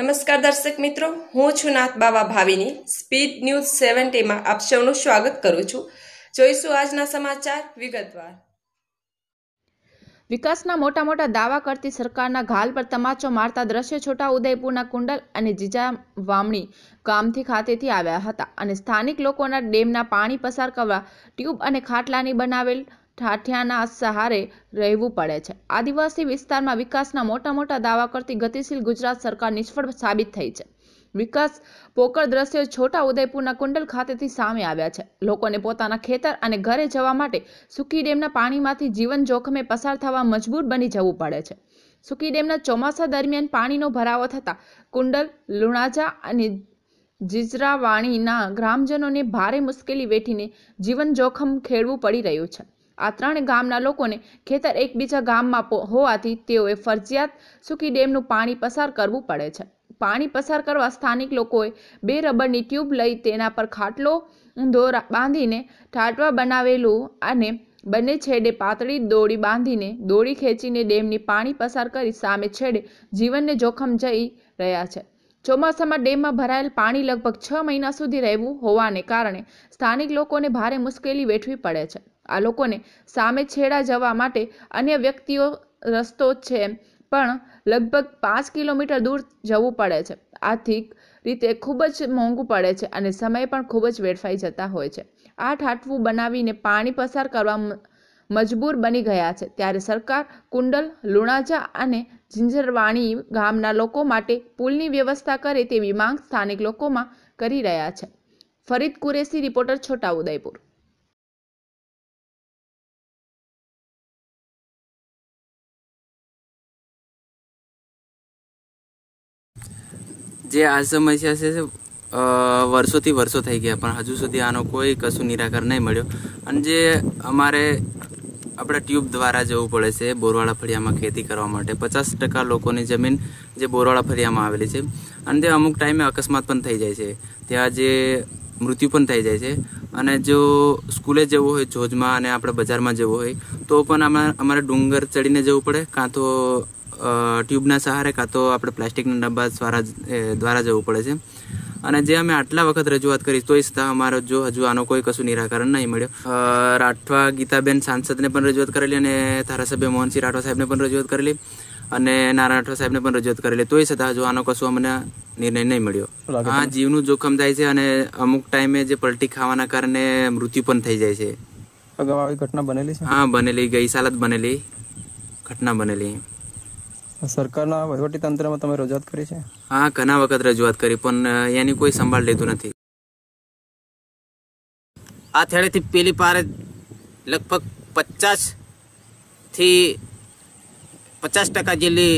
નમસ્કાર દર્શક મિત્રો હું છું નાથ બાવા ભાવિની સ્પીડ ન્યૂઝ સેવન્ટીમાં આપ સૌનું સ્વાગત કરું છું જોઈશું આજના સમાચાર વિગતવાર વિકાસના મોટા મોટા દાવા કરતી સરકારના ઘાલ પર તમાચો મારતા દ્રશ્ય છોટા ઉદયપુરના કુંડલ અને જીજા વામણી ગામથી ખાતેથી આવ્યા હતા અને સ્થાનિક લોકોના ડેમના પાણી પસાર કરવા ટ્યુબ અને ખાટલાની બનાવેલ ઠાઠિયાના સહારે રહેવું પડે છે આદિવાસી વિસ્તારમાં વિકાસના મોટા મોટા દાવા કરતી ગતિશીલ ગુજરાત સરકાર નિષ્ફળ સાબિત થઈ છે વિકાસ પોકળ દ્રશ્યો છોટા ઉદયપુરના કુંડલ ખાતેથી સામે આવ્યા છે લોકોને પોતાના ખેતર અને ઘરે જવા માટે સુકી ડેમના પાણીમાંથી જીવન જોખમે પસાર થવા મજબૂર બની જવું પડે છે સુકી ડેમના ચોમાસા દરમિયાન પાણીનો ભરાવો થતાં કુંડલ લુણાજા અને જીજરાવાણીના ગ્રામજનોને ભારે મુશ્કેલી વેઠીને જીવન જોખમ ખેડવું પડી રહ્યું છે આ ત્રણ ગામના લોકોને ખેતર એકબીજા ગામમાં હોવાથી તેઓએ ફરજિયાત સૂકી ડેમનું પાણી પસાર કરવું પડે છે પાણી પસાર કરવા સ્થાનિક લોકોએ બે રબરની ટ્યુબ લઈ તેના પર ખાટલો દોરા બાંધીને ઠાટવા બનાવેલું અને બંને છેડે પાતળી દોડી બાંધીને દોડી ખેંચીને ડેમની પાણી પસાર કરી સામે છેડે જીવનને જોખમ જઈ રહ્યા છે ચોમાસામાં ડેમમાં ભરાયેલ પાણી લગભગ છ મહિના સુધી રહેવું હોવાને કારણે સ્થાનિક લોકોને ભારે મુશ્કેલી વેઠવી પડે છે આ લોકોને સામે છેડા જવા માટે અન્ય વ્યક્તિઓ રસ્તો છે પણ લગભગ પાંચ કિલોમીટર દૂર જવું પડે છે આર્થિક રીતે ખૂબ જ મોંઘું પડે છે અને સમય પણ ખૂબ જ વેડફાઈ જતા હોય છે આ ઠાઠવું બનાવીને પાણી પસાર કરવા મજબૂર બની ગયા છે ત્યારે સરકાર કુંડલ લુણાજા અને જિંજરવાણી ગામના લોકો માટે પુલની વ્યવસ્થા કરે તેવી માંગ સ્થાનિક લોકોમાં કરી રહ્યા છે ફરીદ કુરેશી રિપોર્ટર છોટા ઉદયપુર જે આ સમસ્યા છે વર્ષોથી વર્ષો થઈ ગયા પણ હજુ સુધી આનો કોઈ કશું નિરાકર નહીં મળ્યો અને જે અમારે આપણે ટ્યુબ દ્વારા જવું પડે છે બોરવાળા ફળિયામાં ખેતી કરવા માટે પચાસ ટકા લોકોની જમીન જે બોરવાળા ફળિયામાં આવેલી છે અને તે અમુક ટાઈમે અકસ્માત પણ થઈ જાય છે ત્યાં જે મૃત્યુ પણ થઈ જાય છે અને જો સ્કૂલે જવું હોય જોજમાં અને આપણે બજારમાં જવું હોય તો પણ અમારે અમારે ડુંગર ચડીને જવું પડે કાં તો ટ્યુબના સહારે કાં તો આપણે પ્લાસ્ટિકના ડબ્બા દ્વારા દ્વારા જવું પડે છે અને જે અમે આટલા વખત રજૂઆત કરી તોય છતાં અમારો જો હજુ આનો કોઈ કશું નિરાકરણ નહીં મળ્યો રાઠવા ગીતાબેન સાંસદને પણ રજૂઆત કરેલી અને ધારાસભ્ય મોહનસિંહ રાઠવા સાહેબને પણ રજૂઆત કરેલી અને નારાયણ રાઠવા સાહેબને પણ રજૂઆત કરેલી તોય છતાં હજુ આનો કશું અમને નિર્ણય નહીં મળ્યો હા જીવનું જોખમ થાય છે અને અમુક ટાઈમે જે પલટી ખાવાના કારણે મૃત્યુ પણ થઈ જાય છે અગાઉ આવી ઘટના બનેલી છે હા બનેલી ગઈ સાલ જ બનેલી ઘટના બનેલી સરકારના તંત્રમાં તમે રજૂઆત કરી છે હા ઘણા વખત રજૂઆત કરી પણ એની કોઈ સંભાળ લેતું નથી આ થેડેથી પેલી પારે લગભગ પચાસથી પચાસ ટકા જેટલી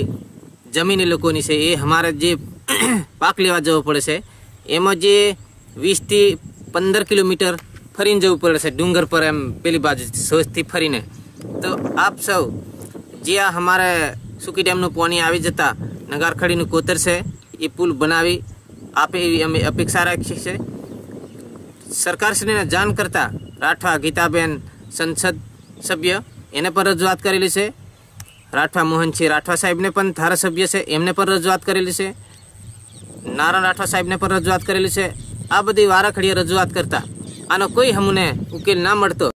જમીન લોકોની છે એ અમારે જે પાક લેવા જવો પડે છે એમાં જે વીસથી પંદર કિલોમીટર ફરીને જવું પડે છે ડુંગર પર એમ પેલી બાજુ સોચથી ફરીને તો આપ સૌ જે આ અમારે સુકી ડેમનું પાણી આવી જતા નગારખડીનું કોતર છે એ પુલ બનાવી આપે એવી અમે અપેક્ષા રાખીએ છીએ સરકારશ્રીને જાણ કરતાં રાઠવા ગીતાબેન સંસદ સભ્ય એને પણ રજૂઆત કરેલી છે રાઠવા મોહનસિંહ રાઠવા સાહેબને પણ ધારાસભ્ય છે એમને પણ રજૂઆત કરેલી છે નારાયણ રાઠવા સાહેબને પણ રજૂઆત કરેલી છે આ બધી વારાખડીએ રજૂઆત કરતા આનો કોઈ હમને ઉકેલ ના મળતો